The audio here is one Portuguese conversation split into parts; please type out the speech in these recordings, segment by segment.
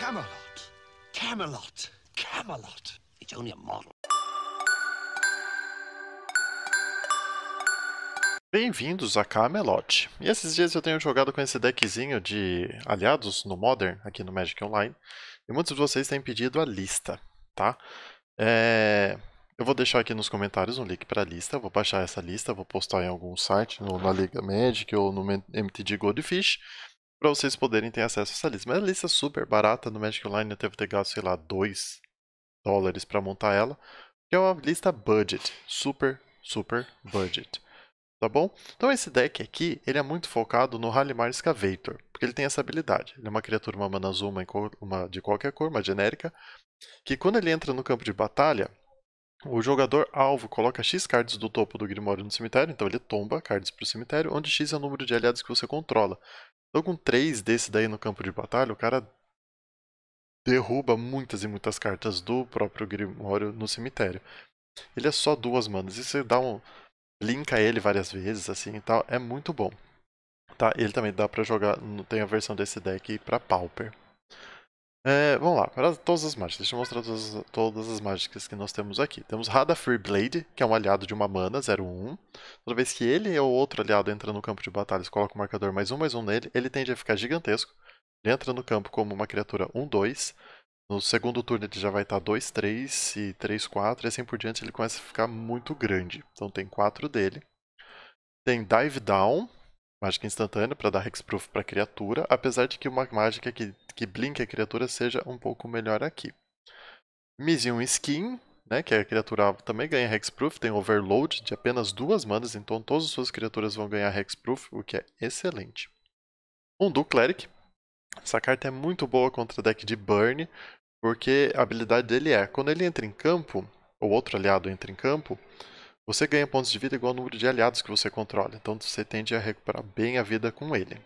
Camelot. Camelot. Camelot. It's only a model. Bem-vindos a Camelot. E esses dias eu tenho jogado com esse deckzinho de aliados no Modern, aqui no Magic Online, e muitos de vocês têm pedido a lista, tá? É... Eu vou deixar aqui nos comentários um link para a lista, eu vou baixar essa lista, vou postar em algum site, no, na Liga Magic ou no MTG Goldfish, para vocês poderem ter acesso a essa lista. Mas a lista é super barata, no Magic Online eu devo ter gasto, sei lá, 2 dólares para montar ela. Que é uma lista budget, super, super budget. Tá bom? Então esse deck aqui, ele é muito focado no Halimar Scavator, porque ele tem essa habilidade. Ele é uma criatura, uma mana azul, uma, uma de qualquer cor, uma genérica, que quando ele entra no campo de batalha, o jogador alvo coloca X cards do topo do Grimório no cemitério, então ele tomba cards para o cemitério, onde X é o número de aliados que você controla. Então com três desse daí no campo de batalha, o cara derruba muitas e muitas cartas do próprio Grimório no cemitério. Ele é só duas manas, e você dá um... linka ele várias vezes assim e tal, é muito bom. Tá, ele também dá para jogar, tem a versão desse deck para Pauper. Eh, vamos lá, para todas as mágicas, deixa eu mostrar todas, todas, as mágicas que nós temos aqui. Temos Rada Freeblade, que é um aliado de uma mana, 01. Toda vez que ele ou outro aliado entra no campo de batalha, batalhas, coloca o marcador mais um, mais um nele, ele tende a ficar gigantesco. Ele entra no campo como uma criatura 1-2. No segundo turno ele já vai estar 2, 3 e 3, 4, e assim por diante ele começa a ficar muito grande. Então tem 4 dele. Tem Dive Down, Mágica instantânea para dar Hexproof para criatura, apesar de que uma mágica que, que blink a criatura seja um pouco melhor aqui. Mizium Skin, né, que a criatura também ganha Hexproof, tem Overload de apenas duas manas, então todas as suas criaturas vão ganhar Hexproof, o que é excelente. Um ducleric, Cleric. Essa carta é muito boa contra deck de Burn, porque a habilidade dele é, quando ele entra em campo, ou outro aliado entra em campo, você ganha pontos de vida igual ao número de aliados que você controla, então você tende a recuperar bem a vida com ele.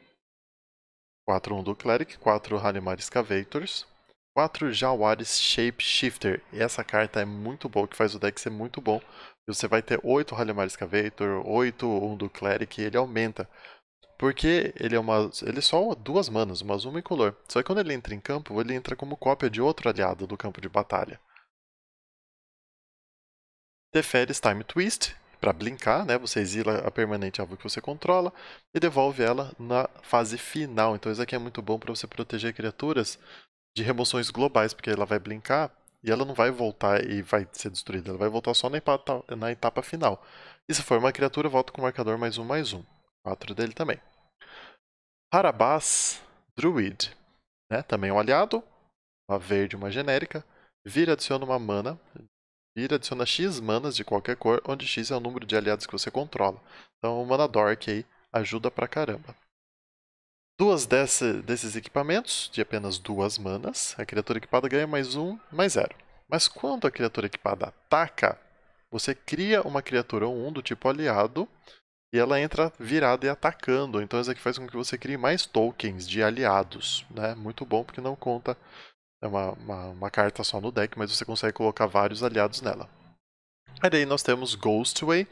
4 do Cleric, 4 Halimar Excavators, 4 Jawaris Shapeshifter. E essa carta é muito boa, que faz o deck ser muito bom. Você vai ter 8 Halimar Excavator, 8 1 do Cleric, e ele aumenta. Porque ele é uma. Ele é só duas manas, uma em color. Só que quando ele entra em campo, ele entra como cópia de outro aliado do campo de batalha. Deferes Time Twist, para blinkar, né? Você exila a permanente alvo que você controla e devolve ela na fase final. Então isso aqui é muito bom para você proteger criaturas de remoções globais, porque ela vai blinkar e ela não vai voltar e vai ser destruída, ela vai voltar só na etapa, na etapa final. E se for uma criatura, volta com o marcador mais um, mais um. Quatro dele também. Harabas Druid, né? também é um aliado, uma verde, uma genérica, vira adiciona uma mana Ir adiciona X manas de qualquer cor, onde X é o número de aliados que você controla. Então o Mana Dork aí ajuda pra caramba. Duas desse, desses equipamentos, de apenas duas manas, a criatura equipada ganha mais um, mais zero. Mas quando a criatura equipada ataca, você cria uma criatura ou um do tipo aliado e ela entra virada e atacando. Então isso aqui faz com que você crie mais tokens de aliados. Né? Muito bom porque não conta é uma, uma, uma carta só no deck, mas você consegue colocar vários aliados nela. Aí daí nós temos Ghostway,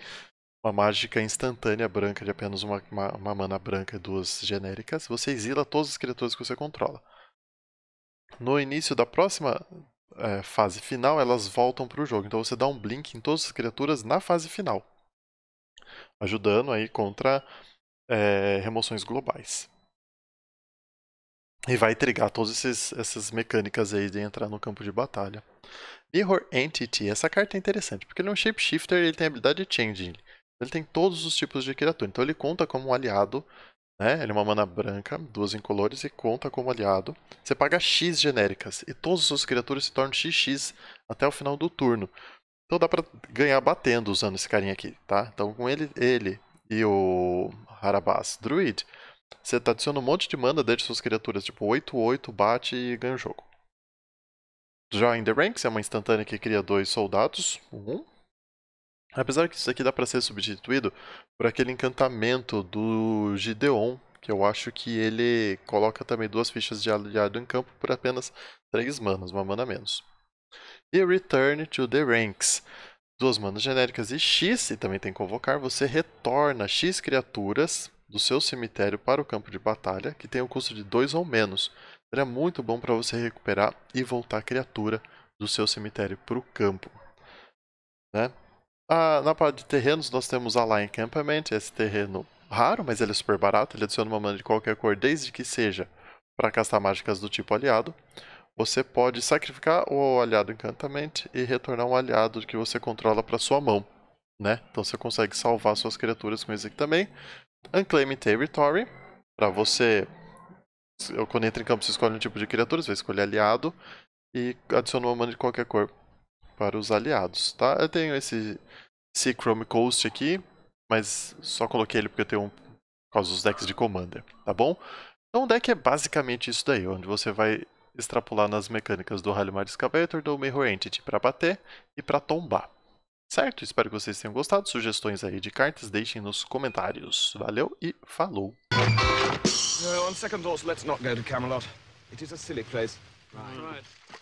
uma mágica instantânea branca de apenas uma, uma, uma, mana branca e duas genéricas. Você exila todas as criaturas que você controla. No início da próxima é, fase final, elas voltam para o jogo. Então você dá um blink em todas as criaturas na fase final, ajudando aí contra é, remoções globais e vai trigar todas essas mecânicas aí de entrar no campo de batalha. Mirror Entity, essa carta é interessante, porque ele é um shapeshifter e ele tem a habilidade de changing. Ele tem todos os tipos de criatura, então ele conta como um aliado, né? Ele é uma mana branca, duas incolores e conta como aliado. Você paga X genéricas e todas as criaturas se tornam XX até o final do turno. Então dá para ganhar batendo usando esse carinha aqui, tá? Então com ele, ele e o Harabas Druid, você tá adiciona um monte de mana de suas criaturas, tipo 8, 8, bate e ganha o jogo. Join the Ranks é uma instantânea que cria dois soldados, um. Apesar que isso aqui dá para ser substituído por aquele encantamento do Gideon, que eu acho que ele coloca também duas fichas de aliado em campo por apenas três manas, uma mana menos. E Return to the Ranks. Duas manas genéricas e X, e também tem Convocar, você retorna X criaturas do seu cemitério para o campo de batalha, que tem o um custo de 2 ou menos. Será muito bom para você recuperar e voltar a criatura do seu cemitério para o campo. Né? Ah, na parte de terrenos, nós temos a Lion Encampment, esse terreno raro, mas ele é super barato, ele adiciona uma mana de qualquer cor, desde que seja para castar mágicas do tipo aliado. Você pode sacrificar o aliado encantamento e retornar um aliado que você controla para sua mão, né? Então você consegue salvar suas criaturas com isso aqui também. Unclaimed Territory, para você, quando entra em campo, você escolhe um tipo de criatura, você vai escolher aliado, e adiciona uma mana de qualquer cor para os aliados, tá? Eu tenho esse Chrome Coast aqui, mas só coloquei ele porque eu tenho um por causa dos decks de Commander, tá bom? Então o deck é basicamente isso daí, onde você vai extrapolar nas mecânicas do Halimar Excavator, do Mirror Entity para bater e para tombar. Certo? Espero que vocês tenham gostado. Sugestões aí de cartas, deixem nos comentários. Valeu e falou! Uh, on second thoughts, let's not go to Camelot. It is a silly place. Right. right.